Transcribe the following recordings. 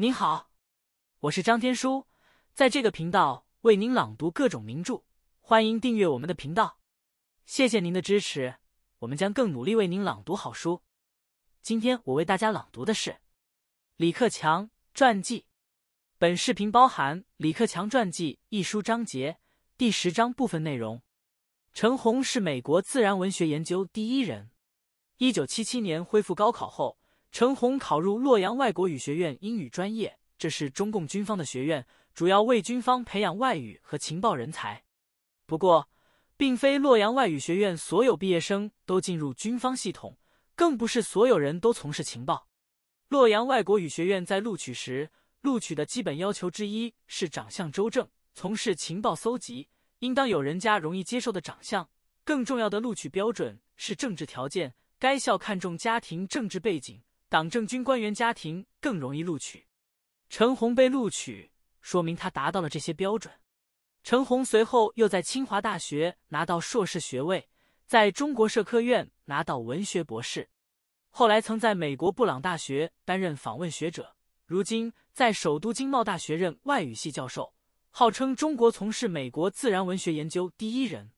您好，我是张天舒，在这个频道为您朗读各种名著，欢迎订阅我们的频道，谢谢您的支持，我们将更努力为您朗读好书。今天我为大家朗读的是《李克强传记》，本视频包含《李克强传记》一书章节第十章部分内容。陈红是美国自然文学研究第一人，一九七七年恢复高考后。陈红考入洛阳外国语学院英语专业，这是中共军方的学院，主要为军方培养外语和情报人才。不过，并非洛阳外语学院所有毕业生都进入军方系统，更不是所有人都从事情报。洛阳外国语学院在录取时，录取的基本要求之一是长相周正，从事情报搜集应当有人家容易接受的长相。更重要的录取标准是政治条件，该校看重家庭政治背景。党政军官员家庭更容易录取，陈红被录取，说明他达到了这些标准。陈红随后又在清华大学拿到硕士学位，在中国社科院拿到文学博士，后来曾在美国布朗大学担任访问学者，如今在首都经贸大学任外语系教授，号称中国从事美国自然文学研究第一人。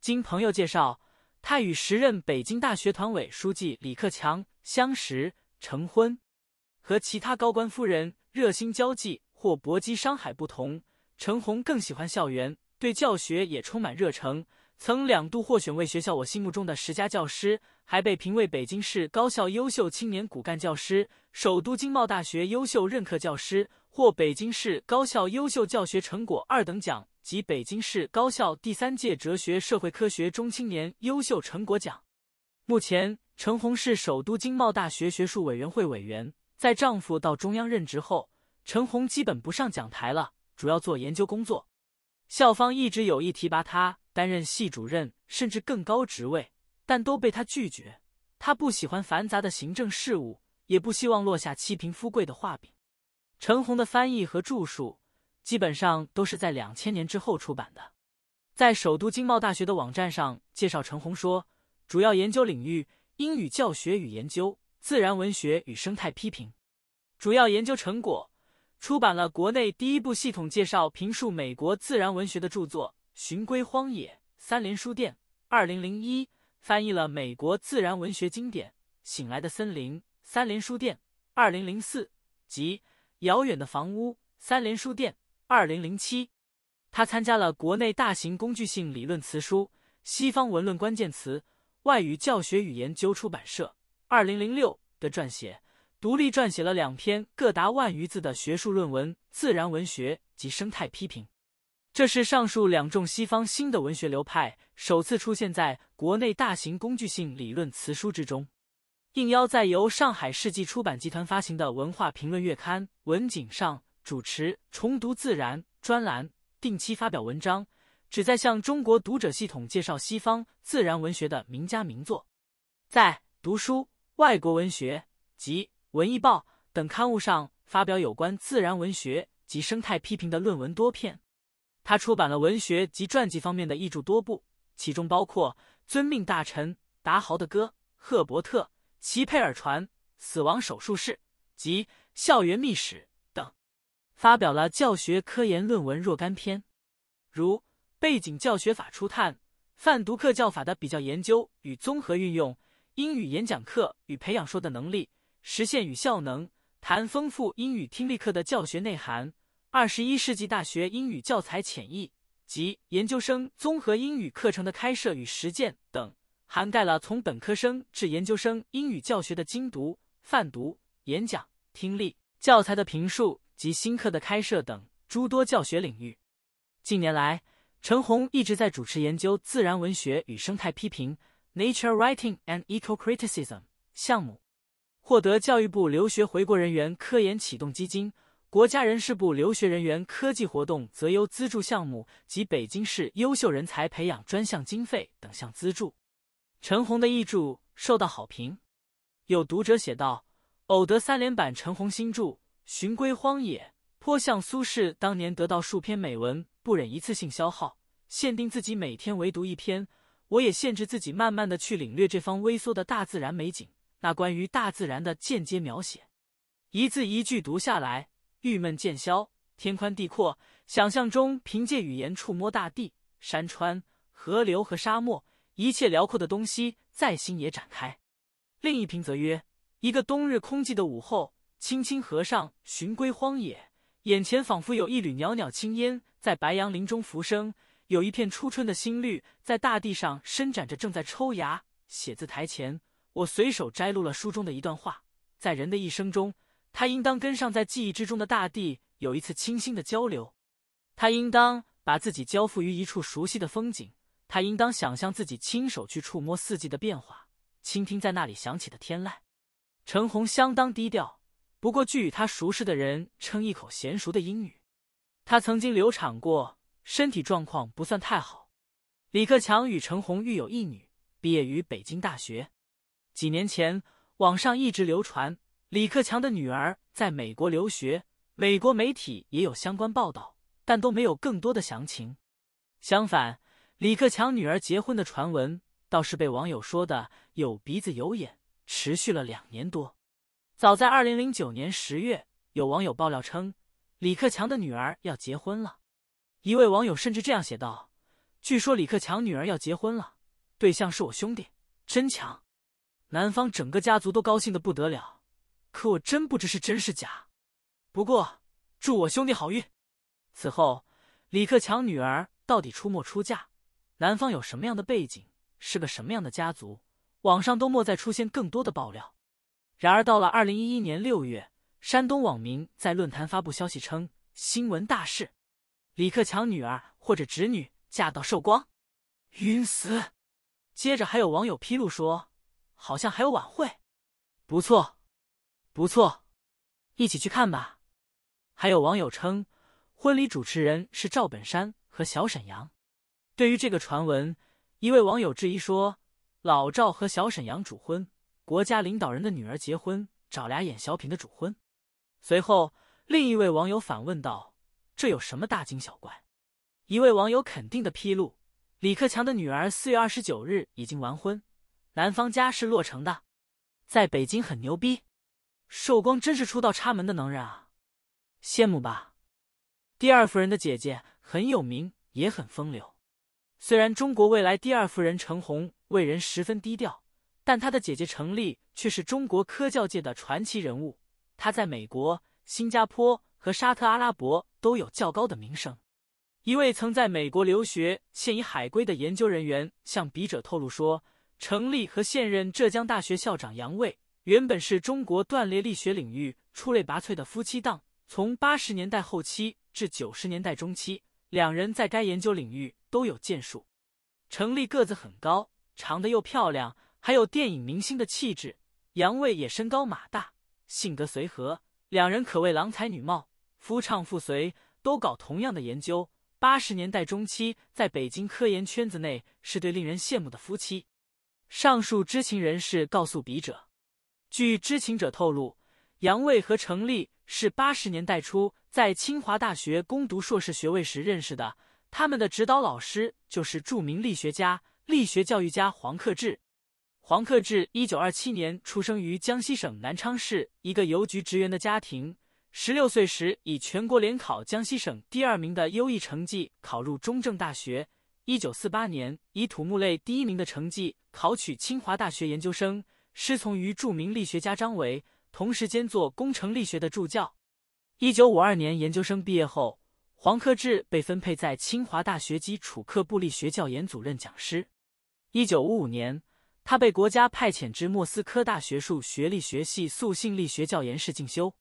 经朋友介绍，他与时任北京大学团委书记李克强相识。成婚，和其他高官夫人热心交际或搏击商海不同，陈红更喜欢校园，对教学也充满热诚。曾两度获选为学校“我心目中的十佳教师”，还被评为北京市高校优秀青年骨干教师、首都经贸大学优秀任课教师，获北京市高校优秀教学成果二等奖及北京市高校第三届哲学社会科学中青年优秀成果奖。目前。陈红是首都经贸大学学术委员会委员。在丈夫到中央任职后，陈红基本不上讲台了，主要做研究工作。校方一直有意提拔她担任系主任甚至更高职位，但都被她拒绝。她不喜欢繁杂的行政事务，也不希望落下七贫富贵的画饼。陈红的翻译和著述基本上都是在两千年之后出版的。在首都经贸大学的网站上介绍陈红说，主要研究领域。英语教学与研究、自然文学与生态批评，主要研究成果出版了国内第一部系统介绍评述美国自然文学的著作《寻归荒野》，三联书店，二零零一；翻译了美国自然文学经典《醒来的森林》，三联书店，二零零四；及《遥远的房屋》，三联书店，二零零七。他参加了国内大型工具性理论词书《西方文论关键词》。外语教学与研究出版社，二零零六的撰写，独立撰写了两篇各达万余字的学术论文《自然文学及生态批评》，这是上述两种西方新的文学流派首次出现在国内大型工具性理论辞书之中。应邀在由上海世纪出版集团发行的文化评论月刊《文景》上主持“重读自然”专栏，定期发表文章。旨在向中国读者系统介绍西方自然文学的名家名作，在《读书》《外国文学》及《文艺报》等刊物上发表有关自然文学及生态批评的论文多篇。他出版了文学及传记方面的译著多部，其中包括《遵命大臣》《达豪的歌》《赫伯特·齐佩尔传》《死亡手术室》及《校园秘史》等。发表了教学科研论文若干篇，如。背景教学法初探、泛读课教法的比较研究与综合运用、英语演讲课与培养说的能力实现与效能、谈丰富英语听力课的教学内涵、二十一世纪大学英语教材浅议及研究生综合英语课程的开设与实践等，涵盖了从本科生至研究生英语教学的精读、泛读、演讲、听力教材的评述及新课的开设等诸多教学领域。近年来，陈红一直在主持研究自然文学与生态批评 （Nature Writing and Eco-Criticism） 项目，获得教育部留学回国人员科研启动基金、国家人事部留学人员科技活动择优资助项目及北京市优秀人才培养专项经费等项资助。陈红的译著受到好评，有读者写道：“偶得三连版陈红新著《寻归荒野》。”颇像苏轼当年得到数篇美文，不忍一次性消耗，限定自己每天唯读一篇。我也限制自己，慢慢的去领略这方微缩的大自然美景。那关于大自然的间接描写，一字一句读下来，郁闷渐消。天宽地阔，想象中凭借语言触摸大地、山川、河流和沙漠，一切辽阔的东西在心也展开。另一篇则曰：一个冬日空寂的午后，青青河上，寻归荒野。眼前仿佛有一缕袅袅青烟在白杨林中浮生，有一片初春的新绿在大地上伸展着，正在抽芽。写字台前，我随手摘录了书中的一段话：在人的一生中，他应当跟上在记忆之中的大地有一次清新的交流，他应当把自己交付于一处熟悉的风景，他应当想象自己亲手去触摸四季的变化，倾听在那里响起的天籁。陈红相当低调。不过，据与他熟识的人称，一口娴熟的英语。他曾经流产过，身体状况不算太好。李克强与程红育有一女，毕业于北京大学。几年前，网上一直流传李克强的女儿在美国留学，美国媒体也有相关报道，但都没有更多的详情。相反，李克强女儿结婚的传闻倒是被网友说的有鼻子有眼，持续了两年多。早在二零零九年十月，有网友爆料称李克强的女儿要结婚了。一位网友甚至这样写道：“据说李克强女儿要结婚了，对象是我兄弟，真强！男方整个家族都高兴的不得了。可我真不知是真是假。不过祝我兄弟好运。”此后，李克强女儿到底出没出嫁，男方有什么样的背景，是个什么样的家族，网上都没再出现更多的爆料。然而，到了二零一一年六月，山东网民在论坛发布消息称：“新闻大事，李克强女儿或者侄女嫁到寿光，晕死！”接着，还有网友披露说，好像还有晚会，不错，不错，一起去看吧。还有网友称，婚礼主持人是赵本山和小沈阳。对于这个传闻，一位网友质疑说：“老赵和小沈阳主婚。”国家领导人的女儿结婚，找俩演小品的主婚。随后，另一位网友反问道：“这有什么大惊小怪？”一位网友肯定的披露：“李克强的女儿四月二十九日已经完婚，男方家是洛城的，在北京很牛逼。”寿光真是出道插门的能人啊！羡慕吧？第二夫人的姐姐很有名，也很风流。虽然中国未来第二夫人陈红为人十分低调。但他的姐姐程立却是中国科教界的传奇人物，他在美国、新加坡和沙特阿拉伯都有较高的名声。一位曾在美国留学、现已海归的研究人员向笔者透露说，程立和现任浙江大学校长杨卫原本是中国断裂力学领域出类拔萃的夫妻档。从八十年代后期至九十年代中期，两人在该研究领域都有建树。程立个子很高，长得又漂亮。还有电影明星的气质，杨卫也身高马大，性格随和，两人可谓郎才女貌，夫唱妇随，都搞同样的研究。八十年代中期，在北京科研圈子内，是对令人羡慕的夫妻。上述知情人士告诉笔者，据知情者透露，杨卫和程立是八十年代初在清华大学攻读硕士学位时认识的，他们的指导老师就是著名力学家、力学教育家黄克志。黄克志一九二七年出生于江西省南昌市一个邮局职员的家庭。十六岁时，以全国联考江西省第二名的优异成绩考入中正大学。一九四八年，以土木类第一名的成绩考取清华大学研究生，师从于著名力学家张维，同时兼做工程力学的助教。一九五二年研究生毕业后，黄克志被分配在清华大学基础课部力学教研组任讲师。一九五五年。他被国家派遣至莫斯科大学数学力学系塑性力学教研室进修。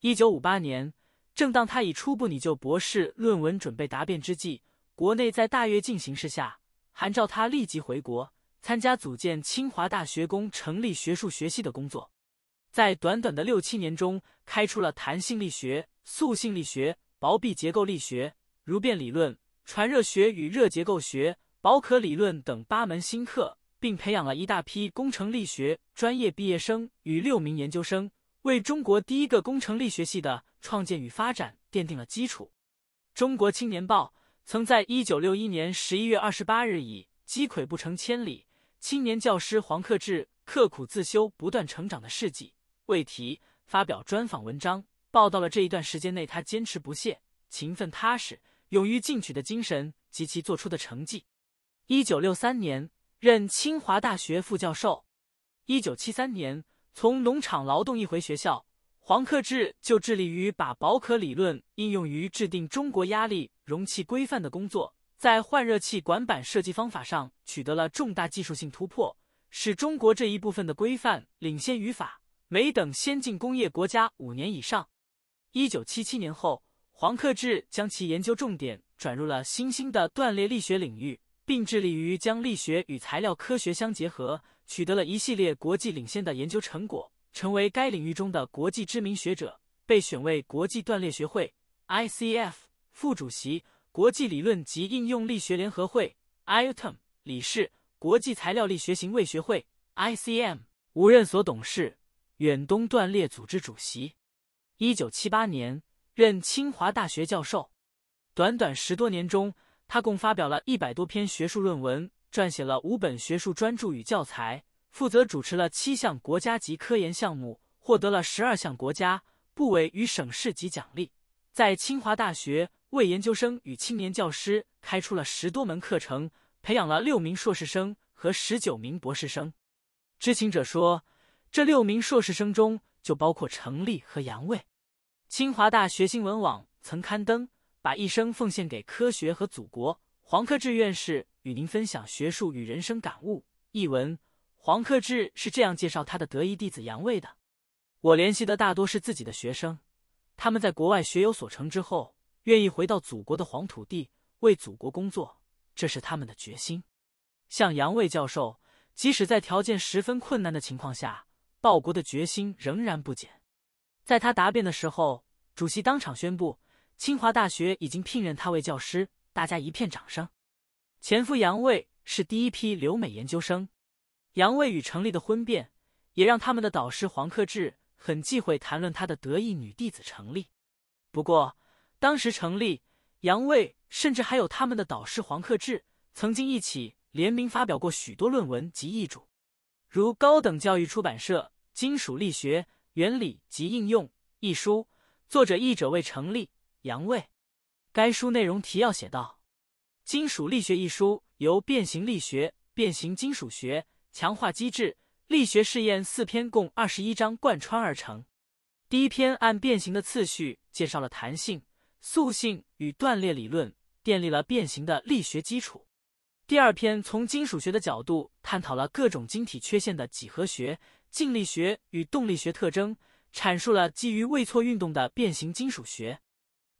一九五八年，正当他以初步拟就博士论文，准备答辩之际，国内在大跃进形势下，韩召他立即回国，参加组建清华大学工成立学术学系的工作。在短短的六七年中，开出了弹性力学、塑性力学、薄壁结构力学、蠕变理论、传热学与热结构学、薄壳理论等八门新课。并培养了一大批工程力学专业毕业生与六名研究生，为中国第一个工程力学系的创建与发展奠定了基础。中国青年报曾在1961年11月28日以“击溃不成千里，青年教师黄克志刻苦自修，不断成长”的事迹为题，发表专访文章，报道了这一段时间内他坚持不懈、勤奋踏实、勇于进取的精神及其做出的成绩。1963年。任清华大学副教授。一九七三年从农场劳动一回学校，黄克志就致力于把薄壳理论应用于制定中国压力容器规范的工作，在换热器管板设计方法上取得了重大技术性突破，使中国这一部分的规范领先于法、美等先进工业国家五年以上。一九七七年后，黄克志将其研究重点转入了新兴的断裂力学领域。并致力于将力学与材料科学相结合，取得了一系列国际领先的研究成果，成为该领域中的国际知名学者，被选为国际断裂学会 （ICF） 副主席、国际理论及应用力学联合会 （IUTM） 理事、国际材料力学行为学会 （ICM） 无任所董事、远东断裂组织主席。一九七八年任清华大学教授，短短十多年中。他共发表了一百多篇学术论文，撰写了五本学术专著与教材，负责主持了七项国家级科研项目，获得了十二项国家部委与省市级奖励。在清华大学为研究生与青年教师开出了十多门课程，培养了六名硕士生和十九名博士生。知情者说，这六名硕士生中就包括程立和杨卫。清华大学新闻网曾刊登。把一生奉献给科学和祖国，黄克志院士与您分享学术与人生感悟。译文：黄克志是这样介绍他的得意弟子杨卫的：“我联系的大多是自己的学生，他们在国外学有所成之后，愿意回到祖国的黄土地，为祖国工作，这是他们的决心。像杨卫教授，即使在条件十分困难的情况下，报国的决心仍然不减。在他答辩的时候，主席当场宣布。”清华大学已经聘任他为教师，大家一片掌声。前夫杨卫是第一批留美研究生，杨卫与成立的婚变也让他们的导师黄克志很忌讳谈论他的得意女弟子成立。不过，当时成立、杨卫甚至还有他们的导师黄克志曾经一起联名发表过许多论文及译著，如高等教育出版社《金属力学原理及应用》一书，作者译者为成立。杨卫，该书内容提要写道：，《金属力学》一书由变形力学、变形金属学、强化机制、力学试验四篇共二十一章贯穿而成。第一篇按变形的次序介绍了弹性、塑性与断裂理论，奠定了变形的力学基础。第二篇从金属学的角度探讨了各种晶体缺陷的几何学、静力学与动力学特征，阐述了基于位错运动的变形金属学。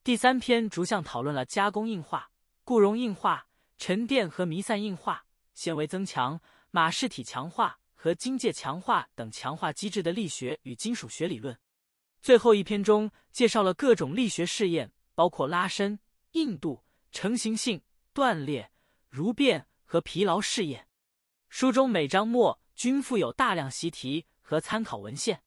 第三篇逐项讨论了加工硬化、固溶硬化、沉淀和弥散硬化、纤维增强、马氏体强化和晶界强化等强化机制的力学与金属学理论。最后一篇中介绍了各种力学试验，包括拉伸、硬度、成型性、断裂、蠕变和疲劳试验。书中每章末均附有大量习题和参考文献。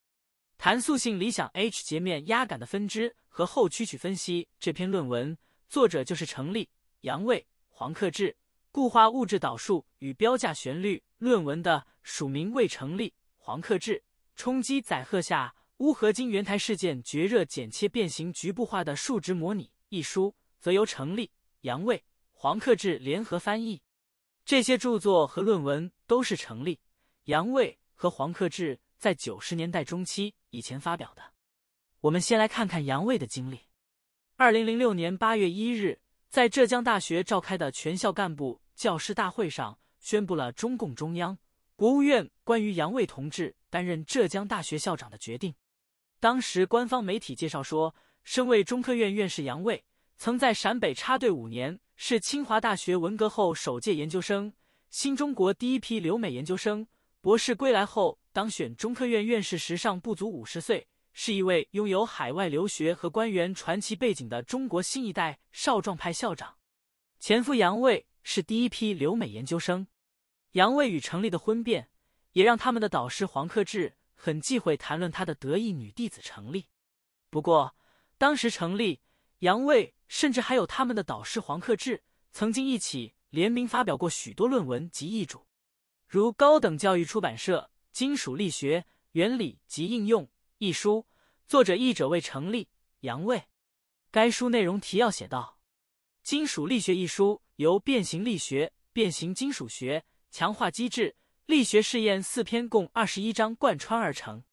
弹塑性理想 H 截面压感的分支和后屈曲分析这篇论文作者就是成立、杨卫、黄克志。固化物质导数与标价旋律论文的署名为成立、黄克志。冲击载荷下钨合金圆台事件绝热剪切变形局部化的数值模拟一书则由成立、杨卫、黄克志联合翻译。这些著作和论文都是成立、杨卫和黄克志。在九十年代中期以前发表的，我们先来看看杨卫的经历。二零零六年八月一日，在浙江大学召开的全校干部教师大会上，宣布了中共中央、国务院关于杨卫同志担任浙江大学校长的决定。当时官方媒体介绍说，身为中科院院士杨卫，曾在陕北插队五年，是清华大学文革后首届研究生，新中国第一批留美研究生。博士归来后。当选中科院院士时尚不足五十岁，是一位拥有海外留学和官员传奇背景的中国新一代少壮派校长。前夫杨卫是第一批留美研究生，杨卫与程立的婚变也让他们的导师黄克志很忌讳谈论他的得意女弟子程立。不过，当时程立、杨卫甚至还有他们的导师黄克志曾经一起联名发表过许多论文及译著，如高等教育出版社。《金属力学原理及应用》一书，作者译者为程立、杨卫。该书内容提要写道：《金属力学》一书由变形力学、变形金属学、强化机制、力学试验四篇共二十一章贯穿而成。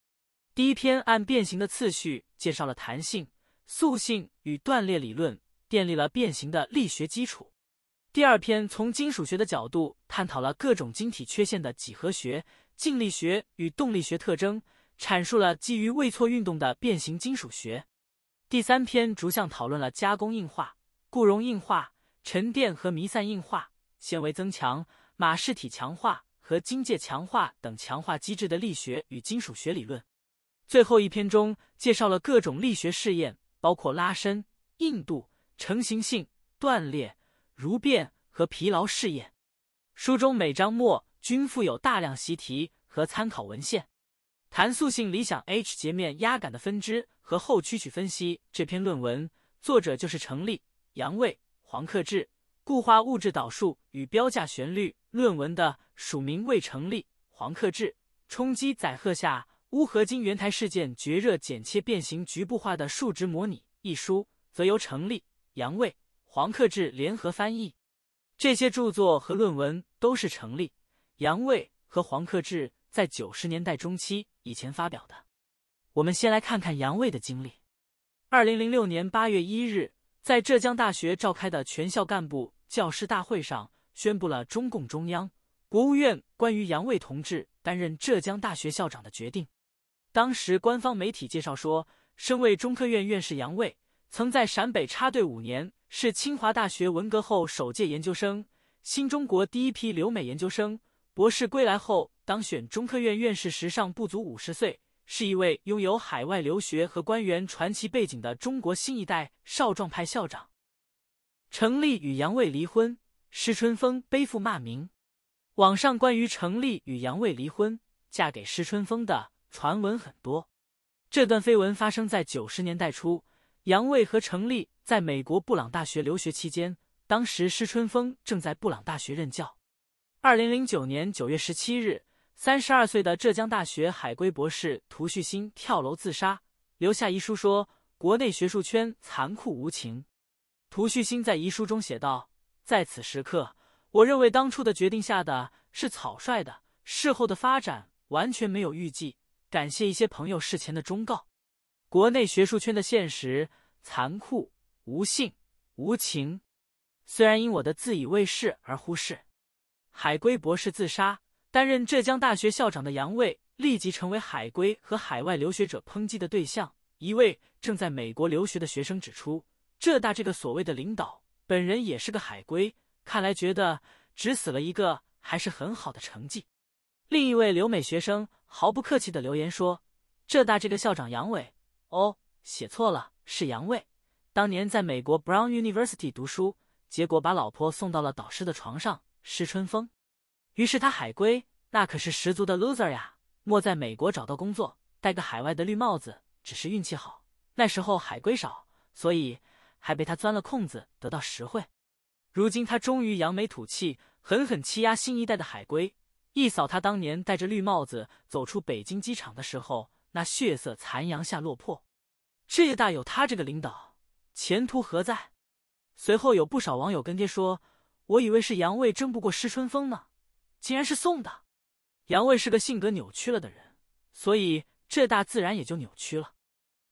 第一篇按变形的次序介绍了弹性、塑性与断裂理论，奠立了变形的力学基础。第二篇从金属学的角度探讨了各种晶体缺陷的几何学。静力学与动力学特征阐述了基于位错运动的变形金属学。第三篇逐项讨论了加工硬化、固溶硬化、沉淀和弥散硬化、纤维增强、马氏体强化和晶界强化等强化机制的力学与金属学理论。最后一篇中介绍了各种力学试验，包括拉伸、硬度、成型性、断裂、蠕变和疲劳试验。书中每章末。均附有大量习题和参考文献，《弹塑性理想 H 截面压杆的分支和后屈曲分析》这篇论文作者就是成立、杨卫、黄克志；《固化物质导数与标价旋律》论文的署名未成立、黄克志；《冲击载荷下钨合金圆台事件绝热剪切变形局部化的数值模拟》一书则由成立、杨卫、黄克志联合翻译。这些著作和论文都是成立。杨卫和黄克志在九十年代中期以前发表的，我们先来看看杨卫的经历。二零零六年八月一日，在浙江大学召开的全校干部教师大会上，宣布了中共中央、国务院关于杨卫同志担任浙江大学校长的决定。当时官方媒体介绍说，身为中科院院士杨卫，曾在陕北插队五年，是清华大学文革后首届研究生，新中国第一批留美研究生。博士归来后当选中科院院士，时尚不足五十岁，是一位拥有海外留学和官员传奇背景的中国新一代少壮派校长。程立与杨卫离婚，施春风背负骂名。网上关于程立与杨卫离婚、嫁给施春风的传闻很多。这段绯闻发生在九十年代初，杨卫和程立在美国布朗大学留学期间，当时施春风正在布朗大学任教。二零零九年九月十七日，三十二岁的浙江大学海归博士屠旭星跳楼自杀，留下遗书说：“国内学术圈残酷无情。”屠旭星在遗书中写道：“在此时刻，我认为当初的决定下的是草率的，事后的发展完全没有预计。感谢一些朋友事前的忠告。国内学术圈的现实残酷、无信、无情，虽然因我的自以为是而忽视。”海归博士自杀，担任浙江大学校长的杨卫立即成为海归和海外留学者抨击的对象。一位正在美国留学的学生指出，浙大这个所谓的领导本人也是个海归，看来觉得只死了一个还是很好的成绩。另一位留美学生毫不客气的留言说：“浙大这个校长杨伟，哦，写错了，是杨卫，当年在美国 Brown University 读书，结果把老婆送到了导师的床上。”施春风，于是他海归那可是十足的 loser 呀。没在美国找到工作，戴个海外的绿帽子，只是运气好。那时候海归少，所以还被他钻了空子得到实惠。如今他终于扬眉吐气，狠狠欺压新一代的海归，一扫他当年戴着绿帽子走出北京机场的时候那血色残阳下落魄。这大有他这个领导，前途何在？随后有不少网友跟爹说。我以为是杨卫争不过施春风呢，竟然是送的。杨卫是个性格扭曲了的人，所以这大自然也就扭曲了。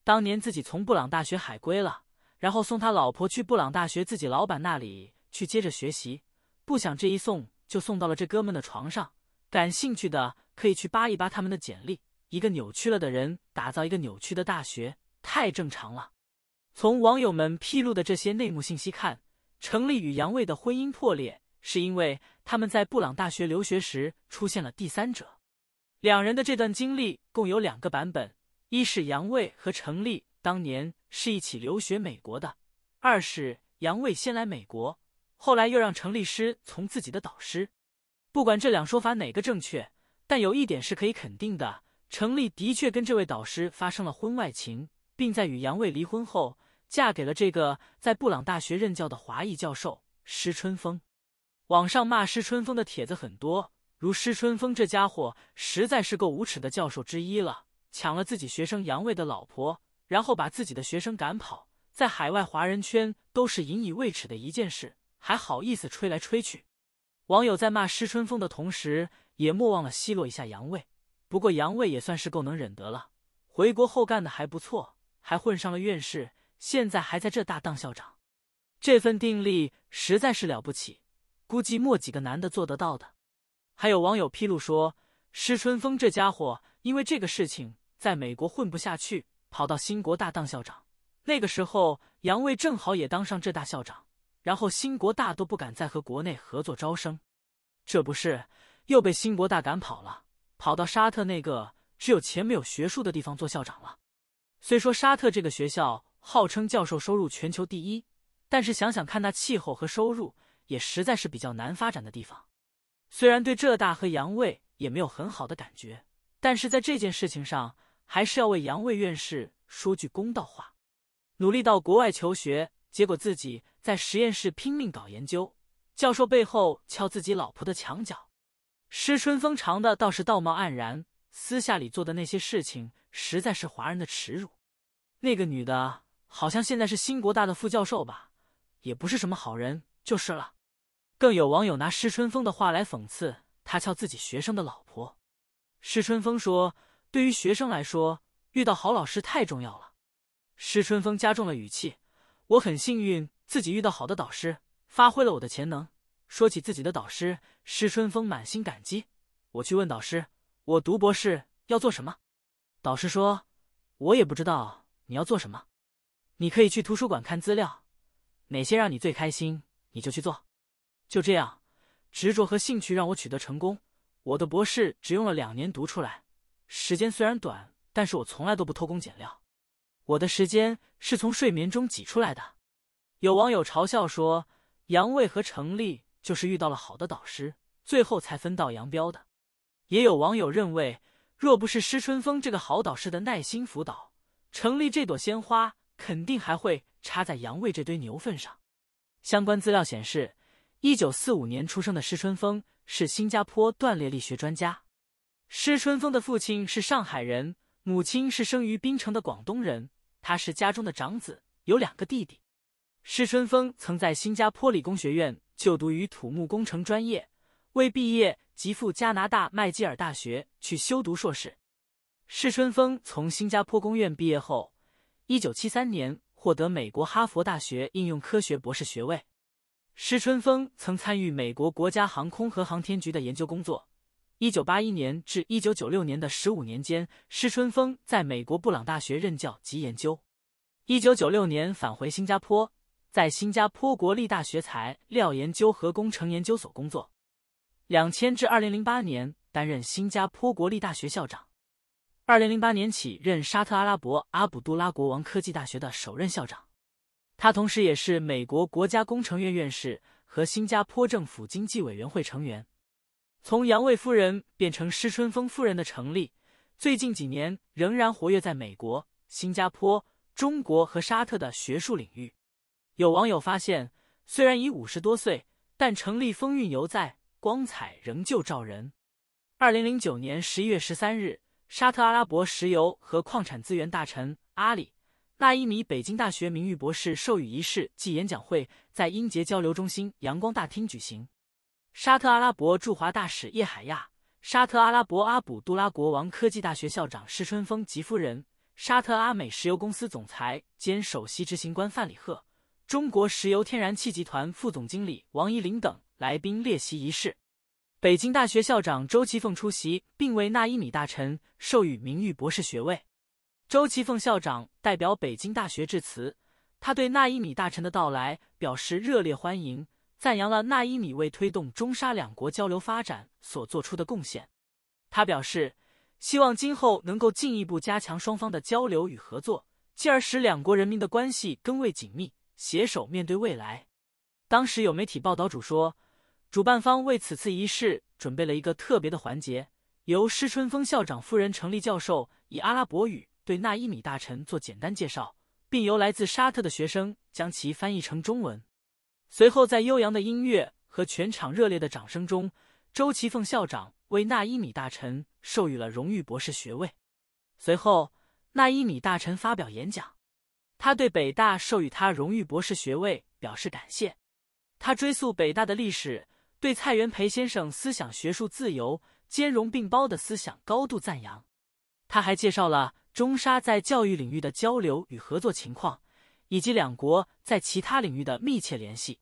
当年自己从布朗大学海归了，然后送他老婆去布朗大学自己老板那里去接着学习，不想这一送就送到了这哥们的床上。感兴趣的可以去扒一扒他们的简历，一个扭曲了的人打造一个扭曲的大学，太正常了。从网友们披露的这些内幕信息看。程立与杨卫的婚姻破裂，是因为他们在布朗大学留学时出现了第三者。两人的这段经历共有两个版本：一是杨卫和程立当年是一起留学美国的；二是杨卫先来美国，后来又让程立师从自己的导师。不管这两说法哪个正确，但有一点是可以肯定的：程立的确跟这位导师发生了婚外情，并在与杨卫离婚后。嫁给了这个在布朗大学任教的华裔教授施春风。网上骂施春风的帖子很多，如施春风这家伙实在是够无耻的教授之一了，抢了自己学生杨卫的老婆，然后把自己的学生赶跑，在海外华人圈都是引以为耻的一件事，还好意思吹来吹去。网友在骂施春风的同时，也莫忘了奚落一下杨卫。不过杨卫也算是够能忍得了，回国后干的还不错，还混上了院士。现在还在这大当校长，这份定力实在是了不起，估计没几个男的做得到的。还有网友披露说，施春风这家伙因为这个事情在美国混不下去，跑到新国大当校长。那个时候杨卫正好也当上这大校长，然后新国大都不敢再和国内合作招生，这不是又被新国大赶跑了，跑到沙特那个只有钱没有学术的地方做校长了。虽说沙特这个学校。号称教授收入全球第一，但是想想看，那气候和收入也实在是比较难发展的地方。虽然对浙大和杨卫也没有很好的感觉，但是在这件事情上，还是要为杨卫院士说句公道话。努力到国外求学，结果自己在实验室拼命搞研究，教授背后敲自己老婆的墙角。施春风长的倒是道貌岸然，私下里做的那些事情，实在是华人的耻辱。那个女的。好像现在是新国大的副教授吧，也不是什么好人就是了。更有网友拿施春风的话来讽刺他撬自己学生的老婆。施春风说：“对于学生来说，遇到好老师太重要了。”施春风加重了语气：“我很幸运，自己遇到好的导师，发挥了我的潜能。”说起自己的导师，施春风满心感激。我去问导师：“我读博士要做什么？”导师说：“我也不知道你要做什么。”你可以去图书馆看资料，哪些让你最开心，你就去做。就这样，执着和兴趣让我取得成功。我的博士只用了两年读出来，时间虽然短，但是我从来都不偷工减料。我的时间是从睡眠中挤出来的。有网友嘲笑说，杨卫和程立就是遇到了好的导师，最后才分道扬镳的。也有网友认为，若不是施春风这个好导师的耐心辅导，程立这朵鲜花。肯定还会插在杨卫这堆牛粪上。相关资料显示，一九四五年出生的施春风是新加坡断裂力学专家。施春风的父亲是上海人，母亲是生于槟城的广东人。他是家中的长子，有两个弟弟。施春风曾在新加坡理工学院就读于土木工程专业，未毕业即赴加拿大麦吉尔大学去修读硕士。施春风从新加坡工院毕业后。一九七三年获得美国哈佛大学应用科学博士学位，施春风曾参与美国国家航空和航天局的研究工作。一九八一年至一九九六年的十五年间，施春风在美国布朗大学任教及研究。一九九六年返回新加坡，在新加坡国立大学材料研究和工程研究所工作。两千至二零零八年担任新加坡国立大学校长。二零零八年起，任沙特阿拉伯阿卜杜拉国王科技大学的首任校长。他同时也是美国国家工程院院士和新加坡政府经济委员会成员。从杨卫夫人变成施春风夫人的成立，最近几年仍然活跃在美国、新加坡、中国和沙特的学术领域。有网友发现，虽然已五十多岁，但成立风韵犹在，光彩仍旧照人。二零零九年十一月十三日。沙特阿拉伯石油和矿产资源大臣阿里·纳伊米，北京大学名誉博士授予仪式暨演讲会在英杰交流中心阳光大厅举行。沙特阿拉伯驻华大使叶海亚、沙特阿拉伯阿卜杜拉国王科技大学校长施春风及夫人、沙特阿美石油公司总裁兼首席执行官范里赫、中国石油天然气集团副总经理王一林等来宾列席仪式。北京大学校长周其凤出席，并为纳伊米大臣授予名誉博士学位。周其凤校长代表北京大学致辞，他对纳伊米大臣的到来表示热烈欢迎，赞扬了纳伊米为推动中沙两国交流发展所做出的贡献。他表示，希望今后能够进一步加强双方的交流与合作，进而使两国人民的关系更为紧密，携手面对未来。当时有媒体报道，主说。主办方为此次仪式准备了一个特别的环节，由施春风校长夫人程立教授以阿拉伯语对纳伊米大臣做简单介绍，并由来自沙特的学生将其翻译成中文。随后，在悠扬的音乐和全场热烈的掌声中，周其凤校长为纳伊米大臣授予了荣誉博士学位。随后，纳伊米大臣发表演讲，他对北大授予他荣誉博士学位表示感谢，他追溯北大的历史。对蔡元培先生思想、学术自由、兼容并包的思想高度赞扬。他还介绍了中沙在教育领域的交流与合作情况，以及两国在其他领域的密切联系。